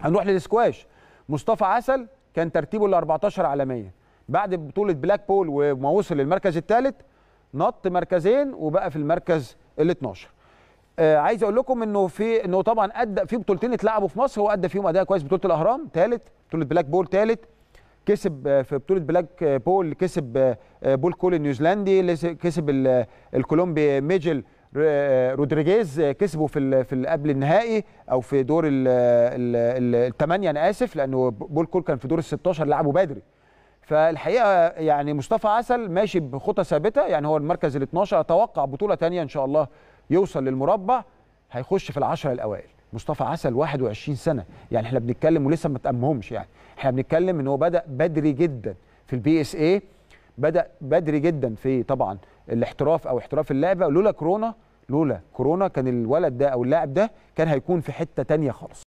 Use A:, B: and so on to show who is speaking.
A: هنروح للسكواش مصطفى عسل كان ترتيبه ال 14 عالميا بعد بطوله بلاك بول وما وصل للمركز الثالث نط مركزين وبقى في المركز ال 12 آه عايز اقول لكم انه في انه طبعا ادى في بطولتين اتلعبوا في مصر هو ادى فيهم اداء كويس بطوله الاهرام ثالث بطوله بلاك بول ثالث كسب آه، في بطوله بلاك آه، بول كسب آه، بول كول النيوزيلندي كسب الكولومبي ميجل آه، رودريجيز كسبه في في قبل النهائي او في دور الثمانيه انا اسف لانه بول كول كان في دور ال 16 لعبه بدري فالحقيقه يعني مصطفى عسل ماشي بخطى ثابته يعني هو المركز ال 12 اتوقع بطوله ثانيه ان شاء الله يوصل للمربع هيخش في العشره الاوائل مصطفى عسل 21 سنه يعني احنا بنتكلم ولسه ما تأمهمش يعني احنا بنتكلم ان هو بدا بدري جدا في البي اس اي بدا بدري جدا في طبعا الاحتراف او احتراف اللعبه لولا كورونا لولا كورونا كان الولد ده او اللاعب ده كان هيكون في حته تانية خالص